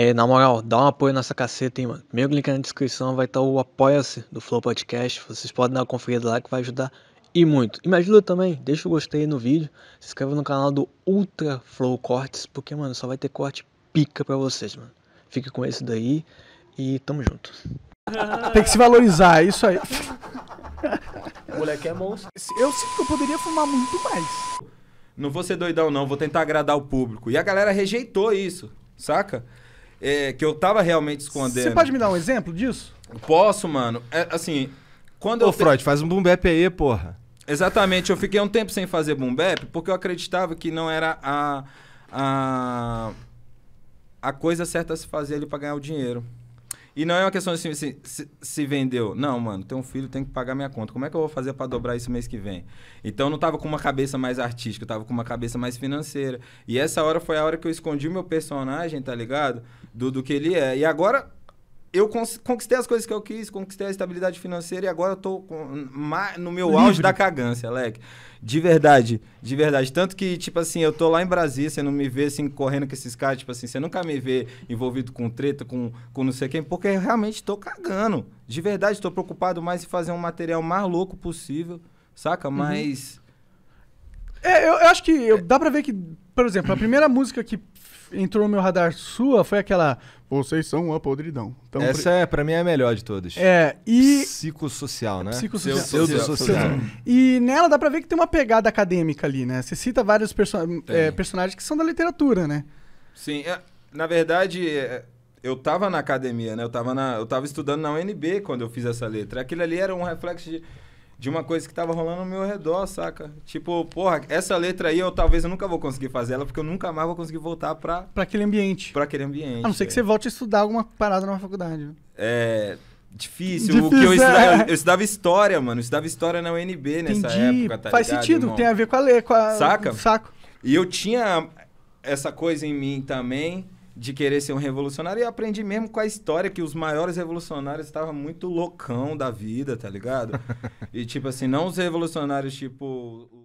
É, na moral, dá um apoio nessa caceta, hein, mano. Primeiro link na descrição vai estar tá o Apoia-se do Flow Podcast. Vocês podem dar uma conferida lá que vai ajudar e muito. E me ajuda também, deixa o gostei no vídeo, se inscreva no canal do Ultra Flow Cortes, porque, mano, só vai ter corte pica pra vocês, mano. Fique com esse daí e tamo junto. Tem que se valorizar, é isso aí. O moleque é monstro. Eu sinto que eu poderia fumar muito mais. Não vou ser doidão, não, vou tentar agradar o público. E a galera rejeitou isso, saca? é, que eu tava realmente escondendo. Você pode me dar um exemplo disso? Posso, mano. É, assim, quando Ô, eu... Ô, Freud, faz um boom bap aí, porra. Exatamente. Eu fiquei um tempo sem fazer boom bap porque eu acreditava que não era a... a a coisa certa a se fazer ali para ganhar o dinheiro. E não é uma questão de se, se, se, vendeu. Não, mano, tem um filho, tem que pagar minha conta. Como é que eu vou fazer para dobrar isso mês que vem? Então eu não tava com uma cabeça mais artística, eu tava com uma cabeça mais financeira. E essa hora foi a hora que eu escondi o meu personagem, tá ligado? Do, do que ele é. E agora eu conquistei as coisas que eu quis, conquistei a estabilidade financeira e agora eu tô com, no meu Livre. auge da cagância, Alec. De verdade, de verdade. Tanto que, tipo assim, eu tô lá em Brasília, você não me vê assim correndo com esses caras, tipo assim, você nunca me vê envolvido com treta, com, com não sei quem, porque eu realmente tô cagando. De verdade, tô preocupado mais em fazer um material mais louco possível, saca? Uhum. Mas. É, eu, eu acho que eu, dá pra ver que, por exemplo, a primeira música que entrou no meu radar sua foi aquela Vocês são uma podridão. Então, essa é, pra mim, é a melhor de todas. É, e... Psicossocial, né? Psicossocial. Pseudosocial. E nela dá pra ver que tem uma pegada acadêmica ali, né? Você cita vários perso é, personagens que são da literatura, né? Sim, é, na verdade... É eu tava na academia, né? Eu tava, na, eu tava estudando na UNB quando eu fiz essa letra. Aquilo ali era um reflexo de de uma coisa que tava rolando ao meu redor, saca? Tipo, porra, essa letra aí eu talvez eu nunca vou conseguir fazer ela, porque eu nunca mais vou conseguir voltar pra. Pra aquele ambiente. Pra aquele ambiente. A não ser é. que você volte a estudar alguma parada numa faculdade. Né? É. Difícil. Difícil o que eu, é. estudava, é. eu estudava história, mano. Eu estudava história na UNB nessa Entendi. época, tá Faz ligado, sentido, irmão? tem a ver com a ler, com a. Saca? Saco. E eu tinha essa coisa em mim também de querer ser um revolucionário e aprendi mesmo com a história que os maiores revolucionários estavam muito loucão da vida, tá ligado? e tipo assim, não os revolucionários tipo